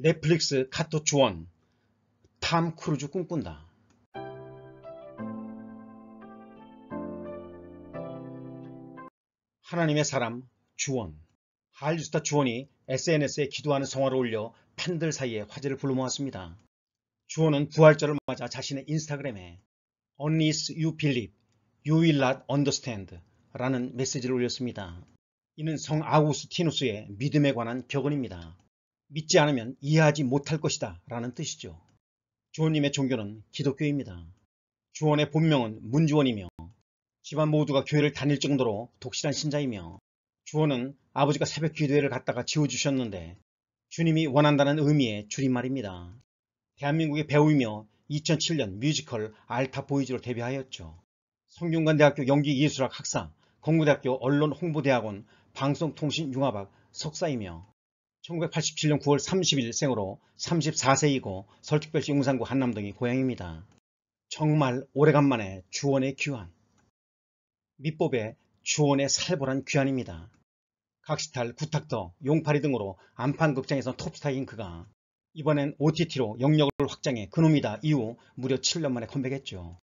넷플릭스 카톡 조언 탐 크루즈 꿈꾼다 하나님의 사람 주원 할리스타 주원이 SNS에 기도하는 성화를 올려 팬들 사이에 화제를 불러모았습니다. 주원은 부활절을 맞아 자신의 인스타그램에 Unless you believe, you will not understand 라는 메시지를 올렸습니다. 이는 성 아우스티누스의 믿음에 관한 격언입니다. 믿지 않으면 이해하지 못할 것이다 라는 뜻이죠. 주원님의 종교는 기독교입니다. 주원의 본명은 문주원이며 집안 모두가 교회를 다닐 정도로 독실한 신자이며 주원은 아버지가 새벽 기도회를 갔다가 지워주셨는데 주님이 원한다는 의미의 줄임말입니다. 대한민국의 배우이며 2007년 뮤지컬 알타 보이즈로 데뷔하였죠. 성균관대학교 연기예술학 학사, 건국대학교 언론홍보대학원 방송통신융합학 석사이며 1987년 9월 30일 생으로 34세이고 설특별시 용산구 한남동이 고향입니다. 정말 오래간만에 주원의 귀환 밑법에 주원의 살벌한 귀환입니다. 각시탈, 구탁터, 용파리 등으로 안판 극장에서 톱스타인 그가 이번엔 OTT로 영역을 확장해 그놈이다 이후 무려 7년 만에 컴백했죠.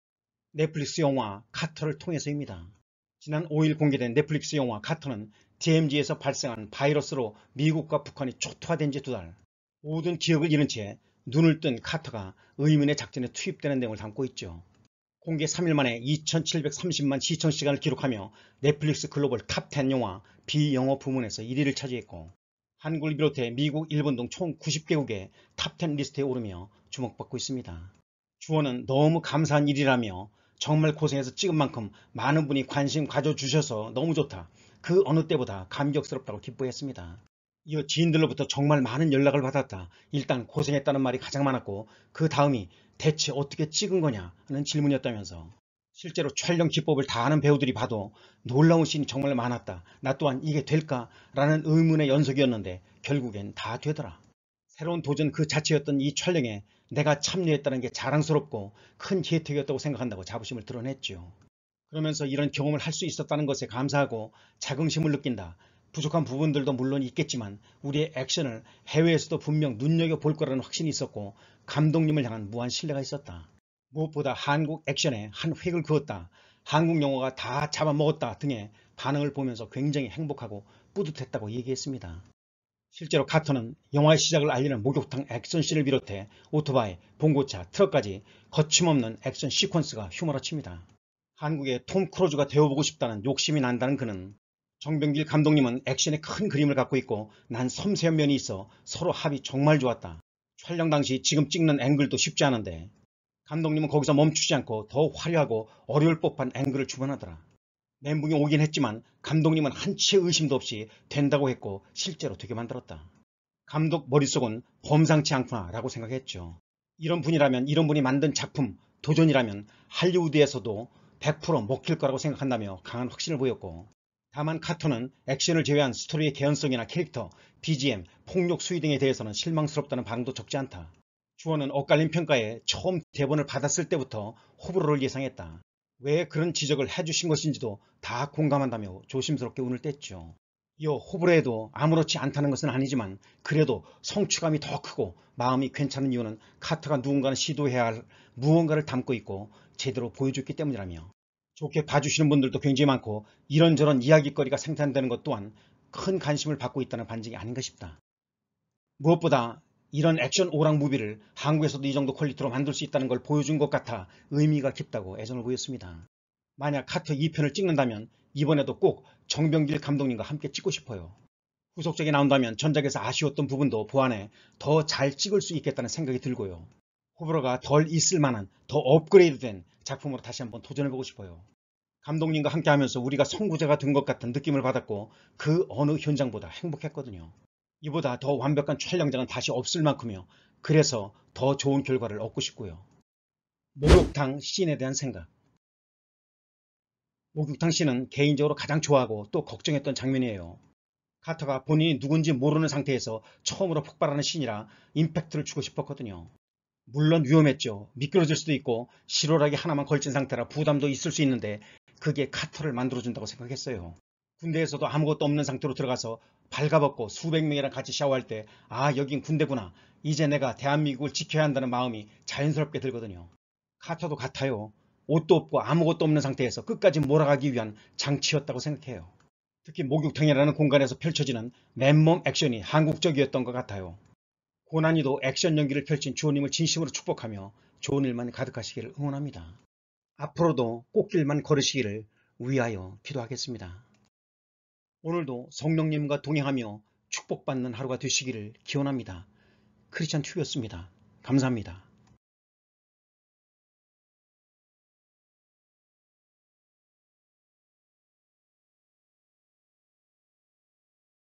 넷플릭스 영화 카터를 통해서입니다. 지난 5일 공개된 넷플릭스 영화 카터는 DMZ에서 발생한 바이러스로 미국과 북한이 초토화된 지 두 달, 모든 기억을 잃은 채 눈을 뜬 카터가 의문의 작전에 투입되는 내용을 담고 있죠. 공개 3일 만에 2,730만 시청 시간을 기록하며 넷플릭스 글로벌 탑 10 영화 비영어 부문에서 1위를 차지했고 한국을 비롯해 미국, 일본 등 총 90개국의 탑 10 리스트에 오르며 주목받고 있습니다. 주어는 너무 감사한 일이라며 정말 고생해서 찍은 만큼 많은 분이 관심 가져주셔서 너무 좋다. 그 어느 때보다 감격스럽다고 기뻐했습니다. 이어 지인들로부터 정말 많은 연락을 받았다. 일단 고생했다는 말이 가장 많았고 그 다음이 대체 어떻게 찍은 거냐는 질문이었다면서 실제로 촬영 기법을 다 아는 배우들이 봐도 놀라운 씬이 정말 많았다. 나 또한 이게 될까라는 의문의 연속이었는데 결국엔 다 되더라. 새로운 도전 그 자체였던 이 촬영에 내가 참여했다는 게 자랑스럽고 큰 혜택이었다고 생각한다고 자부심을 드러냈죠. 그러면서 이런 경험을 할 수 있었다는 것에 감사하고 자긍심을 느낀다. 부족한 부분들도 물론 있겠지만 우리의 액션을 해외에서도 분명 눈여겨볼 거라는 확신이 있었고 감독님을 향한 무한 신뢰가 있었다. 무엇보다 한국 액션에 한 획을 그었다. 한국 영화가 다 잡아먹었다 등의 반응을 보면서 굉장히 행복하고 뿌듯했다고 얘기했습니다. 실제로 카터는 영화의 시작을 알리는 목욕탕 액션씬을 비롯해 오토바이, 봉고차, 트럭까지 거침없는 액션 시퀀스가 휘몰아칩니다. 한국의 톰 크루즈가 되어보고 싶다는 욕심이 난다는 그는 정병길 감독님은 액션의 큰 그림을 갖고 있고 난 섬세한 면이 있어 서로 합이 정말 좋았다. 촬영 당시 지금 찍는 앵글도 쉽지 않은데 감독님은 거기서 멈추지 않고 더 화려하고 어려울 법한 앵글을 주문하더라. 멘붕이 오긴 했지만 감독님은 한치의 의심도 없이 된다고 했고 실제로 되게 만들었다. 감독 머릿속은 범상치 않구나 라고 생각했죠. 이런 분이라면 이런 분이 만든 작품 도전이라면 할리우드에서도 100% 먹힐 거라고 생각한다며 강한 확신을 보였고 다만 카토는 액션을 제외한 스토리의 개연성이나 캐릭터, BGM, 폭력 수위 등에 대해서는 실망스럽다는 반응도 적지 않다. 주원은 엇갈린 평가에 처음 대본을 받았을 때부터 호불호를 예상했다. 왜 그런 지적을 해주신 것인지도 다 공감한다며 조심스럽게 운을 뗐죠. 이어 호불호에도 아무렇지 않다는 것은 아니지만 그래도 성취감이 더 크고 마음이 괜찮은 이유는 카트가 누군가는 시도해야 할 무언가를 담고 있고 제대로 보여줬기 때문이라며 좋게 봐주시는 분들도 굉장히 많고 이런저런 이야기거리가 생산되는 것 또한 큰 관심을 받고 있다는 반증이 아닌가 싶다. 무엇보다 이런 액션 오락 무비를 한국에서도 이 정도 퀄리티로 만들 수 있다는 걸 보여준 것 같아 의미가 깊다고 애정을 보였습니다. 만약 카터 2편을 찍는다면 이번에도 꼭 정병길 감독님과 함께 찍고 싶어요. 후속작이 나온다면 전작에서 아쉬웠던 부분도 보완해 그 더잘 찍을 수 있겠다는 생각이 들고요. 호불호가 덜 있을 만한 더 업그레이드된 작품으로 다시 한번 도전해보고 싶어요. 감독님과 함께하면서 우리가 선구자가 된 것 같은 느낌을 받았고 그 어느 현장보다 행복했거든요. 이보다 더 완벽한 촬영장은 다시 없을 만큼이요. 그래서 더 좋은 결과를 얻고 싶고요. 목욕탕 씬에 대한 생각 목욕탕 씬은 개인적으로 가장 좋아하고 또 걱정했던 장면이에요. 카터가 본인이 누군지 모르는 상태에서 처음으로 폭발하는 씬이라 임팩트를 주고 싶었거든요. 물론 위험했죠. 미끄러질 수도 있고 실오라기 하나만 걸친 상태라 부담도 있을 수 있는데 그게 카터를 만들어준다고 생각했어요. 군대에서도 아무것도 없는 상태로 들어가서 발가벗고 수백 명이랑 같이 샤워할 때 아 여긴 군대구나 이제 내가 대한민국을 지켜야 한다는 마음이 자연스럽게 들거든요. 카터도 같아요. 옷도 없고 아무것도 없는 상태에서 끝까지 몰아가기 위한 장치였다고 생각해요. 특히 목욕탕이라는 공간에서 펼쳐지는 맨몸 액션이 한국적이었던 것 같아요. 고난이도 액션 연기를 펼친 주호님을 진심으로 축복하며 좋은 일만 가득하시기를 응원합니다. 앞으로도 꽃길만 걸으시기를 위하여 기도하겠습니다. 오늘도 성령님과 동행하며 축복받는 하루가 되시기를 기원합니다. 크리스찬 튜브였습니다. 감사합니다.